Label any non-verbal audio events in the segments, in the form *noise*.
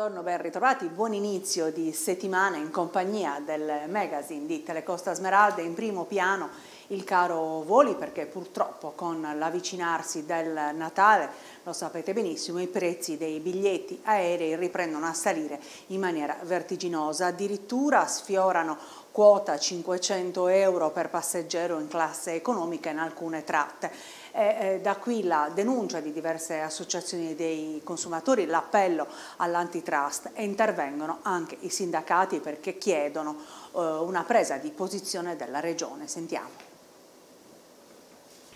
Buongiorno, ben ritrovati, buon inizio di settimana in compagnia del magazine di Telecosta Smeralda in primo piano il caro voli perché purtroppo con l'avvicinarsi del Natale, lo sapete benissimo, i prezzi dei biglietti aerei riprendono a salire in maniera vertiginosa, addirittura sfiorano quota 500 euro per passeggero in classe economica in alcune tratte. E, eh, da qui la denuncia di diverse associazioni dei consumatori, l'appello all'antitrust e intervengono anche i sindacati perché chiedono eh, una presa di posizione della Regione. Sentiamo.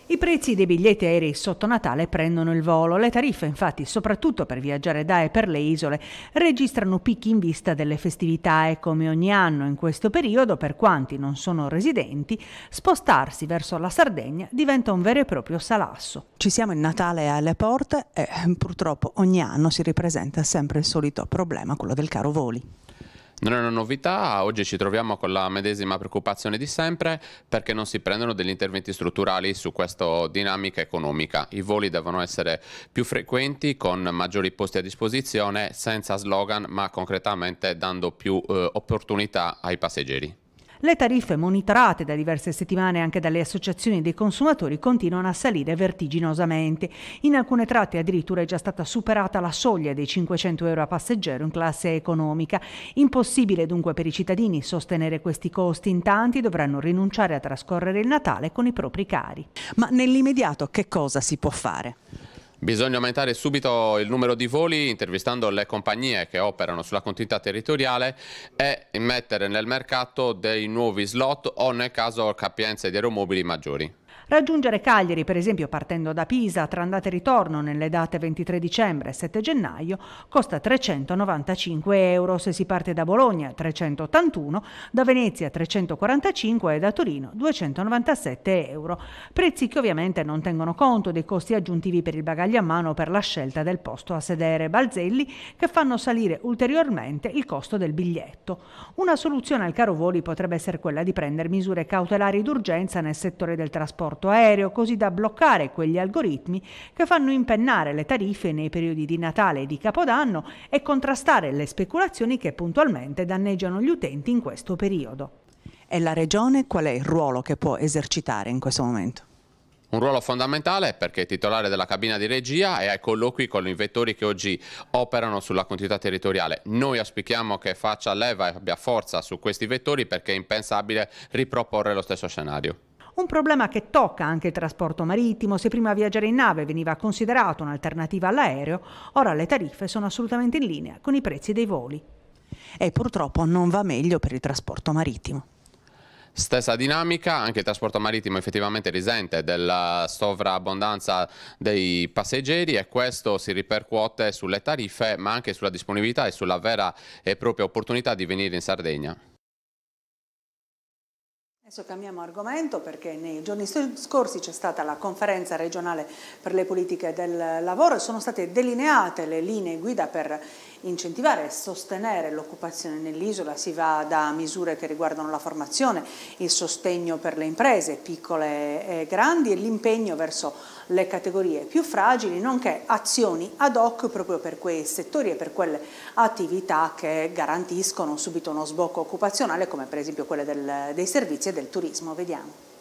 I prezzi dei biglietti aerei sotto Natale prendono il volo. Le tariffe, infatti, soprattutto per viaggiare da e per le isole, registrano picchi in vista delle festività e come ogni anno in questo periodo, per quanti non sono residenti, spostarsi verso la Sardegna diventa un vero e proprio salasso. Ci siamo in Natale alle porte e purtroppo ogni anno si ripresenta sempre il solito problema, quello del caro voli. Non è una novità, oggi ci troviamo con la medesima preoccupazione di sempre perché non si prendono degli interventi strutturali su questa dinamica economica. I voli devono essere più frequenti, con maggiori posti a disposizione, senza slogan ma concretamente dando più eh, opportunità ai passeggeri. Le tariffe monitorate da diverse settimane anche dalle associazioni dei consumatori continuano a salire vertiginosamente. In alcune tratte addirittura è già stata superata la soglia dei 500 euro a passeggero in classe economica. Impossibile dunque per i cittadini sostenere questi costi, in tanti dovranno rinunciare a trascorrere il Natale con i propri cari. Ma nell'immediato che cosa si può fare? Bisogna aumentare subito il numero di voli intervistando le compagnie che operano sulla continuità territoriale e mettere nel mercato dei nuovi slot o nel caso capienze di aeromobili maggiori. Raggiungere Cagliari, per esempio, partendo da Pisa, tra andata e ritorno nelle date 23 dicembre e 7 gennaio, costa 395 euro se si parte da Bologna, 381, da Venezia 345 e da Torino 297 euro. Prezzi che ovviamente non tengono conto dei costi aggiuntivi per il bagaglio a mano per la scelta del posto a sedere Balzelli, che fanno salire ulteriormente il costo del biglietto. Una soluzione al caro voli potrebbe essere quella di prendere misure cautelari d'urgenza nel settore del trasporto trasporto aereo così da bloccare quegli algoritmi che fanno impennare le tariffe nei periodi di Natale e di Capodanno e contrastare le speculazioni che puntualmente danneggiano gli utenti in questo periodo. E la Regione qual è il ruolo che può esercitare in questo momento? Un ruolo fondamentale perché è titolare della cabina di regia e ai colloqui con i vettori che oggi operano sulla continuità territoriale. Noi auspichiamo che faccia leva e abbia forza su questi vettori perché è impensabile riproporre lo stesso scenario. Un problema che tocca anche il trasporto marittimo, se prima viaggiare in nave veniva considerato un'alternativa all'aereo, ora le tariffe sono assolutamente in linea con i prezzi dei voli. E purtroppo non va meglio per il trasporto marittimo. Stessa dinamica, anche il trasporto marittimo effettivamente risente della sovrabbondanza dei passeggeri e questo si ripercuote sulle tariffe ma anche sulla disponibilità e sulla vera e propria opportunità di venire in Sardegna. Adesso cambiamo argomento perché nei giorni scorsi c'è stata la conferenza regionale per le politiche del lavoro e sono state delineate le linee guida per incentivare e sostenere l'occupazione nell'isola, si va da misure che riguardano la formazione, il sostegno per le imprese piccole e grandi e l'impegno verso le categorie più fragili, nonché azioni ad hoc proprio per quei settori e per quelle attività che garantiscono subito uno sbocco occupazionale come per esempio quelle del, dei servizi e del turismo. Vediamo.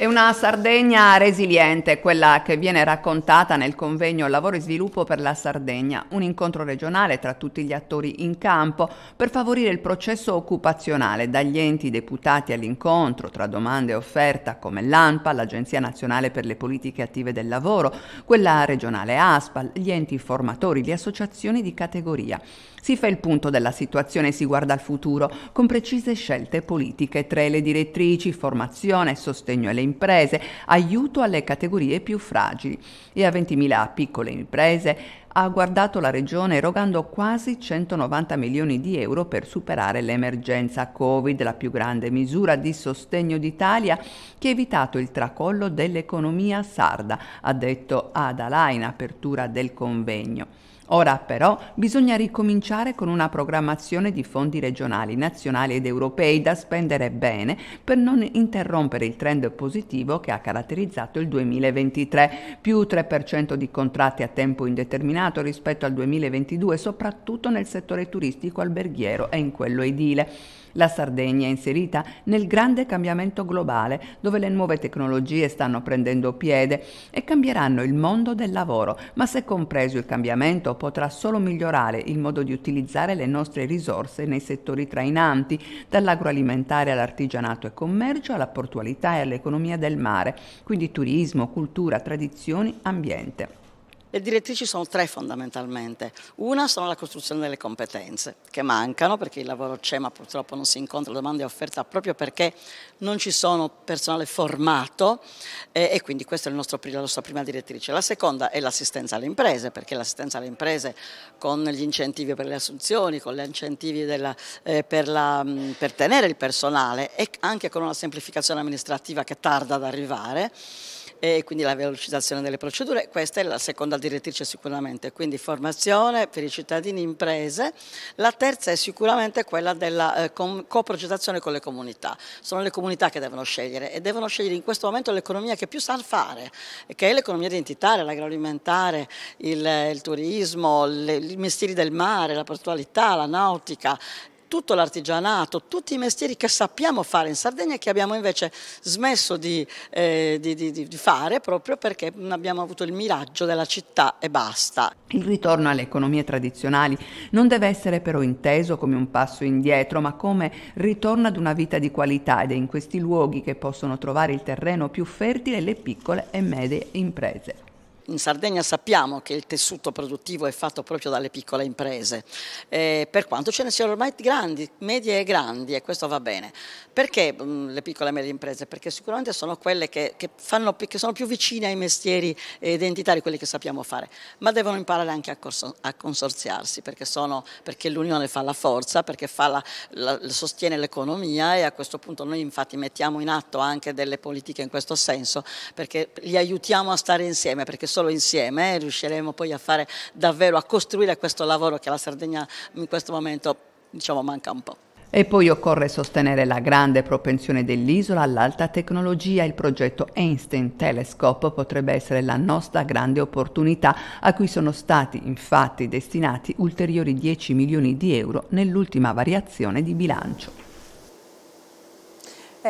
È una Sardegna resiliente, quella che viene raccontata nel convegno Lavoro e Sviluppo per la Sardegna, un incontro regionale tra tutti gli attori in campo per favorire il processo occupazionale, dagli enti deputati all'incontro tra domande e offerta come l'ANPA, l'Agenzia Nazionale per le Politiche Attive del Lavoro, quella regionale ASPAL, gli enti formatori, le associazioni di categoria. Si fa il punto della situazione e si guarda al futuro, con precise scelte politiche tra le direttrici, formazione, sostegno alle imprese, aiuto alle categorie più fragili. E a 20.000 piccole imprese ha guardato la regione erogando quasi 190 milioni di euro per superare l'emergenza Covid, la più grande misura di sostegno d'Italia che ha evitato il tracollo dell'economia sarda, ha detto Adala in apertura del convegno. Ora però bisogna ricominciare con una programmazione di fondi regionali, nazionali ed europei da spendere bene per non interrompere il trend positivo che ha caratterizzato il 2023, più 3% di contratti a tempo indeterminato rispetto al 2022, soprattutto nel settore turistico alberghiero e in quello edile. La Sardegna è inserita nel grande cambiamento globale dove le nuove tecnologie stanno prendendo piede e cambieranno il mondo del lavoro, ma se compreso il cambiamento potrà solo migliorare il modo di utilizzare le nostre risorse nei settori trainanti, dall'agroalimentare all'artigianato e commercio, alla portualità e all'economia del mare, quindi turismo, cultura, tradizioni, ambiente. Le direttrici sono tre fondamentalmente. Una sono la costruzione delle competenze, che mancano perché il lavoro c'è ma purtroppo non si incontra domanda e offerta proprio perché non ci sono personale formato eh, e quindi questa è il nostro, la nostra prima direttrice. La seconda è l'assistenza alle imprese, perché l'assistenza alle imprese con gli incentivi per le assunzioni, con gli incentivi della, eh, per, la, mm, per tenere il personale e anche con una semplificazione amministrativa che tarda ad arrivare e quindi la velocizzazione delle procedure. Questa è la seconda direttrice sicuramente, quindi formazione per i cittadini e imprese. La terza è sicuramente quella della eh, coprogettazione con le comunità. Sono le comunità che devono scegliere e devono scegliere in questo momento l'economia che più sa fare, che è l'economia identitaria, l'agroalimentare, il, il, turismo, le, i mestieri del mare, la portualità, la nautica tutto l'artigianato, tutti i mestieri che sappiamo fare in Sardegna e che abbiamo invece smesso di, eh, di, di, di fare proprio perché abbiamo avuto il miraggio della città e basta. Il ritorno alle economie tradizionali non deve essere però inteso come un passo indietro, ma come ritorno ad una vita di qualità ed è in questi luoghi che possono trovare il terreno più fertile le piccole e medie imprese in Sardegna sappiamo che il tessuto produttivo è fatto proprio dalle piccole imprese, eh, per quanto ce ne siano ormai grandi, medie e grandi, e questo va bene. Perché mh, mm, le piccole e medie imprese? Perché sicuramente sono quelle che, che, fanno, che, sono più vicine ai mestieri identitari, quelli che sappiamo fare, ma devono imparare anche a, corso, a consorziarsi, perché, perché l'unione fa la forza, perché la, la, sostiene l'economia e a questo punto noi infatti mettiamo in atto anche delle politiche in questo senso, perché li aiutiamo a stare insieme, perché sono solo insieme eh, riusciremo poi a fare davvero, a costruire questo lavoro che la Sardegna in questo momento diciamo, manca un po'. E poi occorre sostenere la grande propensione dell'isola all'alta tecnologia. Il progetto Einstein Telescope potrebbe essere la nostra grande opportunità, a cui sono stati infatti destinati ulteriori 10 milioni di euro nell'ultima variazione di bilancio.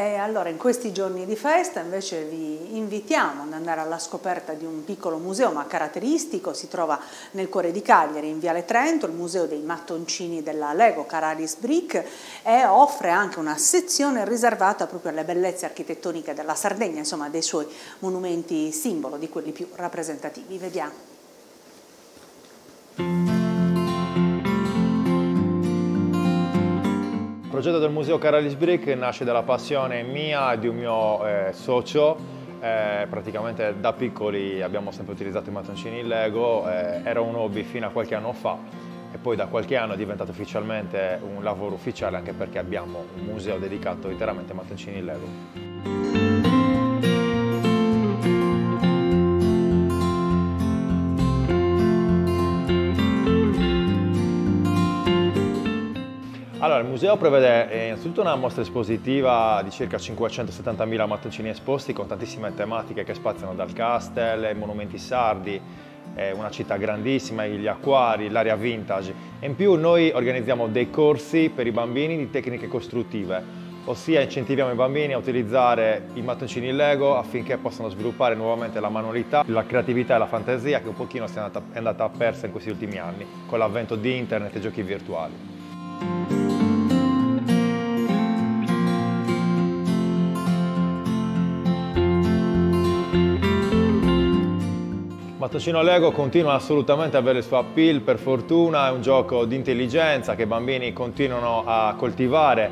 E allora in questi giorni di festa invece vi invitiamo ad andare alla scoperta di un piccolo museo ma caratteristico, si trova nel cuore di Cagliari in Viale Trento, il museo dei mattoncini della Lego Cararis Brick e offre anche una sezione riservata proprio alle bellezze architettoniche della Sardegna, insomma dei suoi monumenti simbolo, di quelli più rappresentativi. Vediamo. progetto del Museo Carelis Brick nasce dalla passione mia e di un mio eh, socio. Eh, praticamente da piccoli abbiamo sempre utilizzato i mattoncini in Lego, eh, era un hobby fino a qualche anno fa e poi da qualche anno è diventato ufficialmente un lavoro ufficiale anche perché abbiamo un museo dedicato interamente ai mattoncini in Lego. museo prevede eh, innanzitutto una mostra espositiva di circa 570.000 mattoncini esposti con tantissime tematiche che spaziano dal castel ai monumenti sardi, una città grandissima, gli acquari, l'area vintage. E in più noi organizziamo dei corsi per i bambini di tecniche costruttive, ossia incentiviamo i bambini a utilizzare i mattoncini Lego affinché possano sviluppare nuovamente la manualità, la creatività e la fantasia che un pochino è andata, persa in questi ultimi anni con l'avvento di internet e giochi virtuali. Mattocino Lego continua assolutamente a avere il suo appeal, per fortuna è un gioco di intelligenza che i bambini continuano a coltivare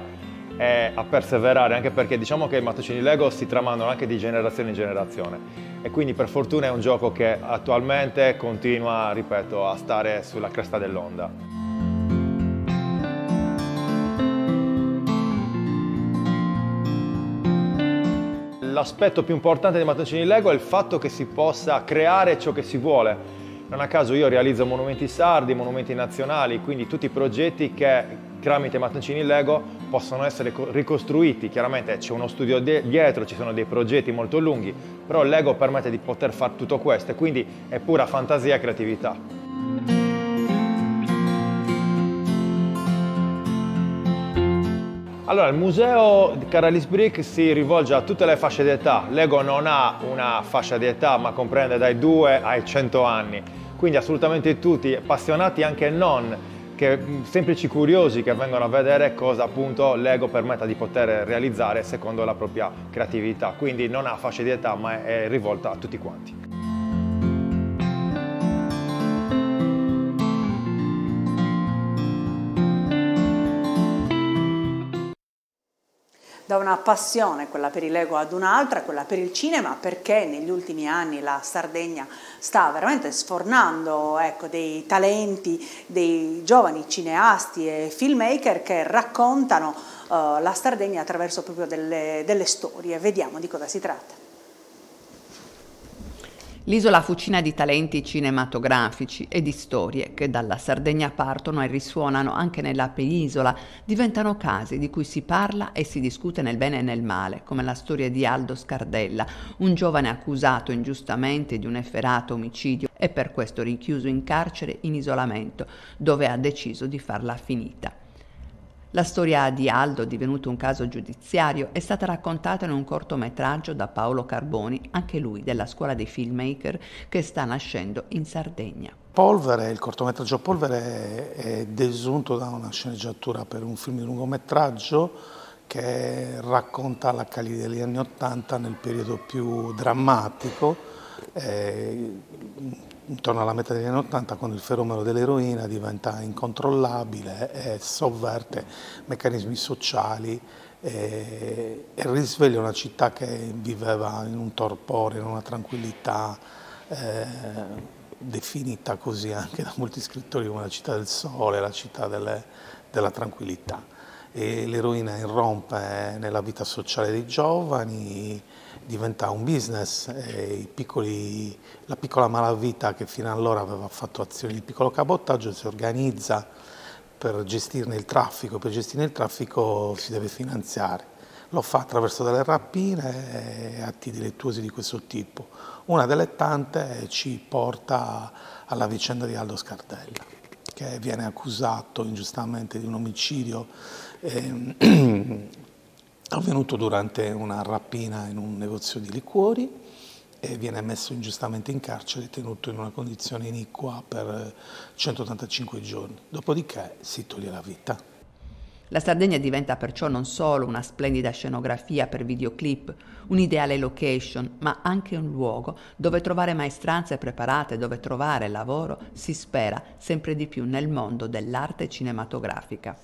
e a perseverare, anche perché diciamo che i mattocini Lego si tramandano anche di generazione in generazione e quindi per fortuna è un gioco che attualmente continua, ripeto, a stare sulla cresta dell'onda. l'aspetto più importante dei mattoncini Lego è il fatto che si possa creare ciò che si vuole. Non a caso io realizzo monumenti sardi, monumenti nazionali, quindi tutti i progetti che tramite mattoncini Lego possono essere ricostruiti. Chiaramente c'è uno studio dietro, ci sono dei progetti molto lunghi, però Lego permette di poter fare tutto questo e quindi è pura fantasia e creatività. Allora, il museo di Caralis Brick si rivolge a tutte le fasce di età. Lego non ha una fascia di età, ma comprende dai 2 ai 100 anni. Quindi assolutamente tutti, appassionati anche non, che, mm, semplici curiosi che vengono a vedere cosa appunto Lego permetta di poter realizzare secondo la propria creatività. Quindi non ha fasce di età, ma è rivolta a tutti quanti. da una passione, quella per il Lego, ad un'altra, quella per il cinema, perché negli ultimi anni la Sardegna sta veramente sfornando ecco, dei talenti, dei giovani cineasti e filmmaker che raccontano eh, la Sardegna attraverso proprio delle, delle storie. Vediamo di cosa si tratta. L'isola fucina di talenti cinematografici e di storie che dalla Sardegna partono e risuonano anche nella penisola, diventano casi di cui si parla e si discute nel bene e nel male, come la storia di Aldo Scardella, un giovane accusato ingiustamente di un efferato omicidio e per questo rinchiuso in carcere in isolamento, dove ha deciso di farla finita. La storia di Aldo, divenuto un caso giudiziario, è stata raccontata in un cortometraggio da Paolo Carboni, anche lui della scuola dei filmmaker che sta nascendo in Sardegna. Polvere, il cortometraggio Polvere è desunto da una sceneggiatura per un film di lungometraggio che racconta la Cali degli anni Ottanta nel periodo più drammatico, eh, intorno alla metà degli anni Ottanta con il fenomeno dell'eroina diventa incontrollabile e sovverte meccanismi sociali e, eh, e risveglia una città che viveva in un torpore, in una tranquillità eh, definita così anche da molti scrittori come la città del sole, la città delle, della tranquillità. E l'eroina irrompe nella vita sociale dei giovani, diventa un business, eh, piccoli, la piccola malavita che fino allora aveva fatto azioni di piccolo cabottaggio si organizza per gestirne il traffico, per gestirne il traffico si deve finanziare. Lo fa attraverso delle rapine e atti delittuosi di questo tipo. Una delle tante ci porta alla vicenda di Aldo Scardella, che viene accusato ingiustamente di un omicidio eh, *clears throat* avvenuto durante una rapina in un negozio di liquori e viene messo ingiustamente in carcere e tenuto in una condizione iniqua per 185 eh, giorni. Dopodiché si toglie la vita. La Sardegna diventa perciò non solo una splendida scenografia per videoclip, un'ideale location, ma anche un luogo dove trovare maestranze preparate, dove trovare lavoro, si spera sempre di più nel mondo dell'arte cinematografica.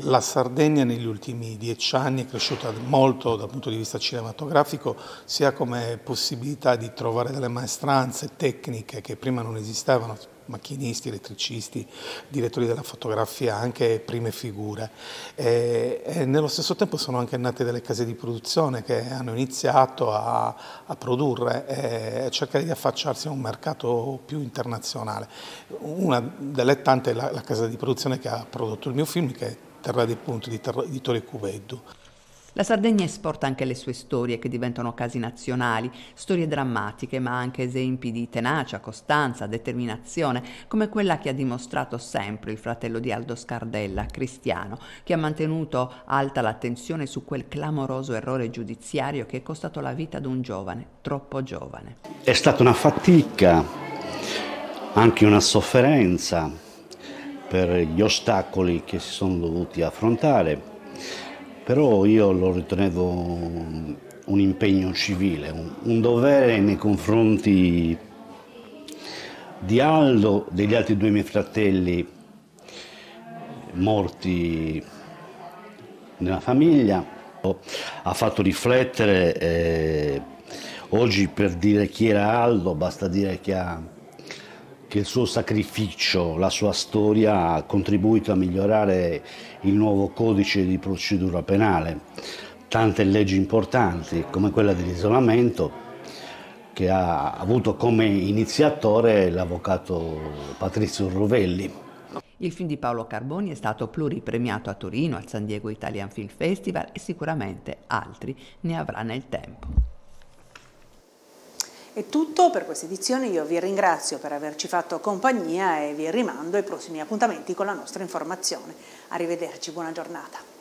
La Sardegna negli ultimi dieci anni è cresciuta molto dal punto di vista cinematografico, sia come possibilità di trovare delle maestranze tecniche che prima non esistevano, macchinisti, elettricisti, direttori della fotografia, anche prime figure. E, e nello stesso tempo sono anche nate delle case di produzione che hanno iniziato a, a produrre e a cercare di affacciarsi a un mercato più internazionale. Una delle tante è la, la casa di produzione che ha prodotto il mio film, che Terra dei Ponti di, Terra, di Torre Cuveddu. La Sardegna esporta anche le sue storie che diventano casi nazionali, storie drammatiche ma anche esempi di tenacia, costanza, determinazione, come quella che ha dimostrato sempre il fratello di Aldo Scardella, Cristiano, che ha mantenuto alta l'attenzione su quel clamoroso errore giudiziario che è costato la vita ad un giovane, troppo giovane. È stata una fatica, anche una sofferenza per gli ostacoli che si sono dovuti affrontare, però io lo ritenevo un impegno civile, un, un dovere nei confronti di Aldo, degli altri due miei fratelli morti nella famiglia. Ha fatto riflettere, eh, oggi per dire chi era Aldo basta dire che ha che il suo sacrificio, la sua storia ha contribuito a migliorare il nuovo codice di procedura penale. Tante leggi importanti, come quella dell'isolamento, che ha avuto come iniziatore l'avvocato Patrizio Rovelli. Il film di Paolo Carboni è stato pluripremiato a Torino, al San Diego Italian Film Festival e sicuramente altri ne avrà nel tempo. È tutto per questa edizione, io vi ringrazio per averci fatto compagnia e vi rimando ai prossimi appuntamenti con la nostra informazione. Arrivederci, buona giornata.